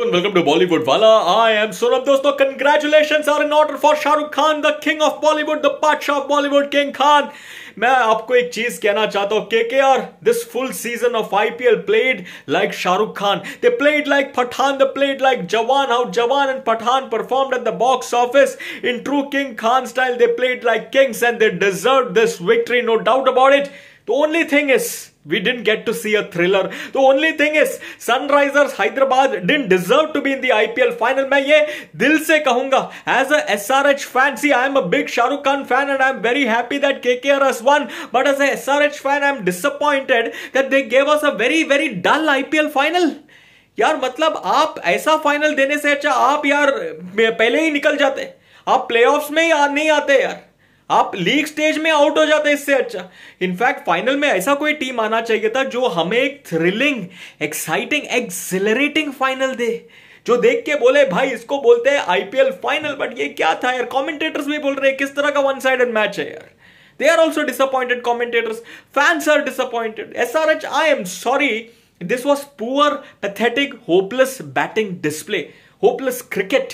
Welcome to Bollywood Wala. I am Sunam Dosto. Congratulations are in order for Shahrukh Khan, the king of Bollywood, the Pacha of Bollywood, King Khan. मैं आपको एक चीज कहना चाहता हूं K K R this full season of IPL played like Shahrukh Khan they played like Pathaan they played like Jawan how Jawan and Pathaan performed at the box office in true king Khan style they played like kings and they deserve this victory no doubt about it the only thing is we didn't get to see a thriller the only thing is Sunrisers Hyderabad didn't deserve to be in the IPL final मैं ये दिल से कहूंगा as S R H fan see I am a big Shahrukh Khan fan and I am very happy that K K R S won but as S R H fan I am disappointed they gave us a very very dull IPL final यार मतलब आप ऐसा final देने से अच्छा आप यार पहले ही निकल जाते आप प्ले ऑफ में ही नहीं आते यार आप लीग स्टेज में आउट हो जाते इससे अच्छा इनफैक्ट फाइनल में ऐसा कोई टीम आना चाहिए था जो हमें एक थ्रिलिंग एक्साइटिंग एक्सिलरेटिंग फाइनल दे जो देख के बोले भाई इसको बोलते हैं आईपीएल फाइनल बट ये क्या था यार कमेंटेटर्स भी बोल रहे हैं किस तरह का वन साइडेड मैच है यार they also disappointed commentators fans are disappointed S R H I am sorry this was poor pathetic hopeless batting display hopeless cricket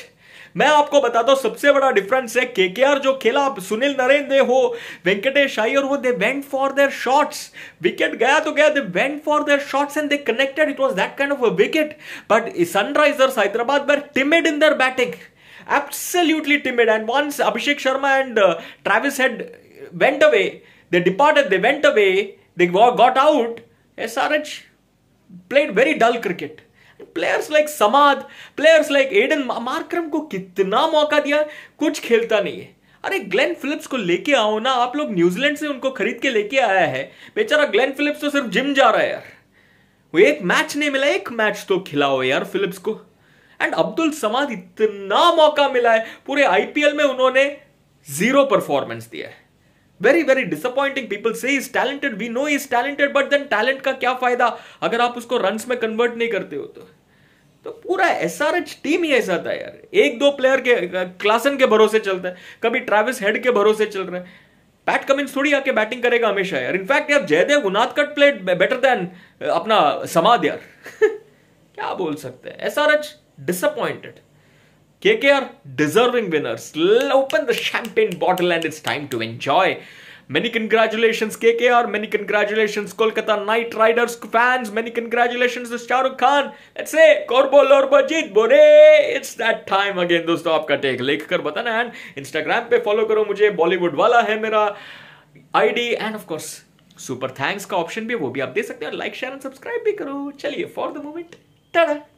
मैं आपको बताता हूं सबसे बड़ा डिफरेंस है के जो खेला सुनील नरेंद्र हो वेंकटेश और वो they went for their shots wicket गया तो गया they went for their shots and they connected it was that kind of a wicket but Sunrisers Hyderabad were timid in their batting absolutely timid and once Abhishek Sharma and uh, Head went away they departed they went away they got out SRH played very dull cricket players like Samad players like Aiden Markram को कितना मौका दिया कुछ खेलता नहीं है अरे Glenn Phillips को लेके आओ ना आप लोग न्यूजीलैंड से उनको खरीद के लेके आया है बेचारा ग्लेन फिलिप्स तो सिर्फ जिम जा रहा है यार वो एक मैच नहीं मिला एक मैच तो खिलाओ यार फिलिप्स को एंड अब्दुल समाद इतना मौका मिला है पूरे आईपीएल में उन्होंने जीरो परफॉर्मेंस दिया है वेरी वेरी डिसअपॉइंटिंग पीपल से is talented we know is talented but then talent का क्या फायदा अगर आप उसको रन में कन्वर्ट नहीं करते हो तो तो पूरा एस आर एच टीम ही ऐसा था यार एक दो प्लेयर के क्लासन के भरोसे चलता है कभी ट्रैविस हेड के भरोसे चल रहे हैं पैट कमिंस थोड़ी आके बैटिंग करेगा हमेशा यार इनफैक्ट यार जयदेव गुनाथ कट प्लेट बेटर देन अपना समाद यार क्या बोल सकते हैं S R H disappointed KKR deserving winners. Open the champagne bottle and it's time to enjoy. Many congratulations KKR, many congratulations Kolkata Knight Riders fans, many congratulations to Shah Rukh Khan. Let's say Korbo Lorbo Jeet Bore. It's that time again दोस्तों आपका take. Like कर बताना and Instagram pe follow karo mujhe, Bollywood wala hai mera ID and of course, super thanks का option भी वो भी आप दे सकते हैं लाइक शेयर एंड सब्सक्राइब भी करो चलिए फॉर द मोमेंट टाटा